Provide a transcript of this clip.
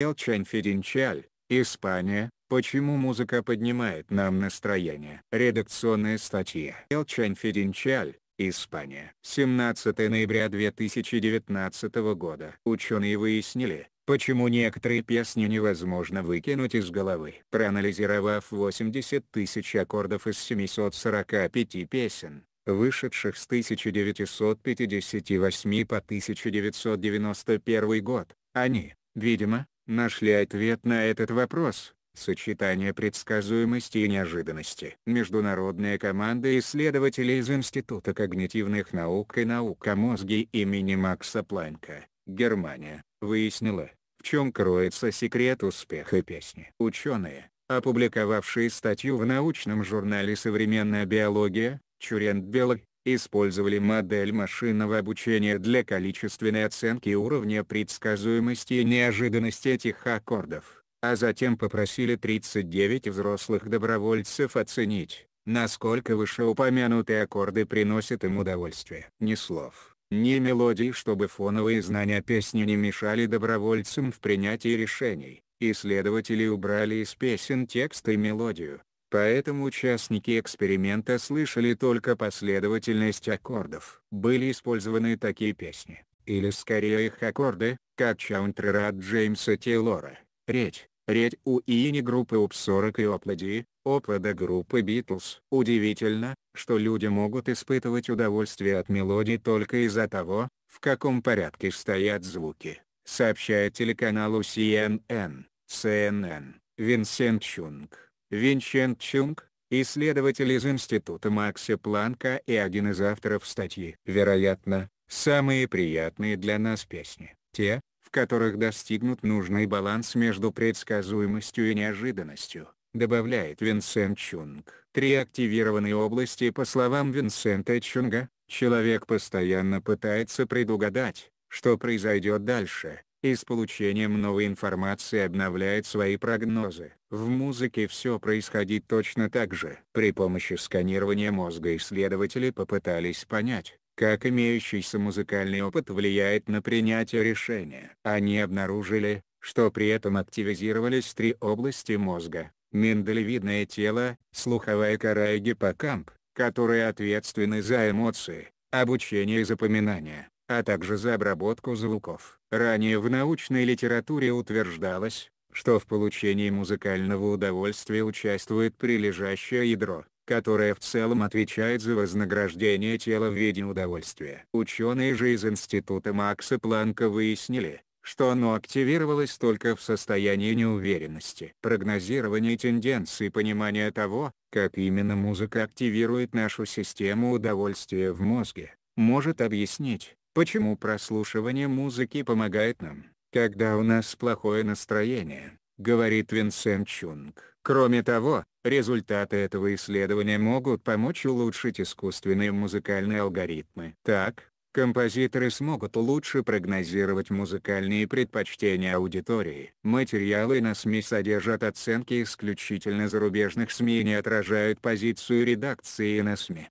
Элчань Ференчаль, Испания, почему музыка поднимает нам настроение. Редакционная статья. Элчань Ференчаль, Испания. 17 ноября 2019 года. Ученые выяснили, почему некоторые песни невозможно выкинуть из головы. Проанализировав 80 тысяч аккордов из 745 песен, вышедших с 1958 по 1991 год, они, видимо, нашли ответ на этот вопрос. Сочетание предсказуемости и неожиданности. Международная команда исследователей из Института когнитивных наук и наук о мозге имени Макса Планка, Германия, выяснила, в чем кроется секрет успеха песни. Ученые, опубликовавшие статью в научном журнале «Современная биология», Чуренд Белый, использовали модель машинного обучения для количественной оценки уровня предсказуемости и неожиданности этих аккордов, а затем попросили 39 взрослых добровольцев оценить, насколько вышеупомянутые аккорды приносят им удовольствие. Ни слов, ни мелодий, чтобы фоновые знания песни не мешали добровольцам в принятии решений. Исследователи убрали из песен текст и мелодию, Поэтому участники эксперимента слышали только последовательность аккордов. Были использованы такие песни, или скорее их аккорды, как Чаунтрера от Джеймса Тейлора, Редь, Редь у Ини группы Оп-40 и "Оплоди" Оплада группы Битлз. Удивительно, что люди могут испытывать удовольствие от мелодий только из-за того, в каком порядке стоят звуки, сообщает телеканалу CNN. CNN, Винсент Чунг. Винчен Чунг, исследователь из Института Макса Планка и один из авторов статьи. Вероятно, самые приятные для нас песни — те, в которых достигнут нужный баланс между предсказуемостью и неожиданностью, добавляет Винсент Чунг. Три активированные области по словам Винсента Чунга, человек постоянно пытается предугадать, что произойдет дальше, и с получением новой информации обновляет свои прогнозы. В музыке все происходит точно так же. При помощи сканирования мозга исследователи попытались понять, как имеющийся музыкальный опыт влияет на принятие решения. Они обнаружили, что при этом активизировались три области мозга – миндалевидное тело, слуховая кора и гиппокамп, которые ответственны за эмоции, обучение и запоминание а также за обработку звуков. Ранее в научной литературе утверждалось, что в получении музыкального удовольствия участвует прилежащее ядро, которое в целом отвечает за вознаграждение тела в виде удовольствия. Ученые же из Института Макса Планка выяснили, что оно активировалось только в состоянии неуверенности. Прогнозирование тенденций понимания того, как именно музыка активирует нашу систему удовольствия в мозге, может объяснить, Почему прослушивание музыки помогает нам, когда у нас плохое настроение, говорит Винсент Чунг. Кроме того, результаты этого исследования могут помочь улучшить искусственные музыкальные алгоритмы. Так, композиторы смогут лучше прогнозировать музыкальные предпочтения аудитории. Материалы на СМИ содержат оценки исключительно зарубежных СМИ и не отражают позицию редакции на СМИ.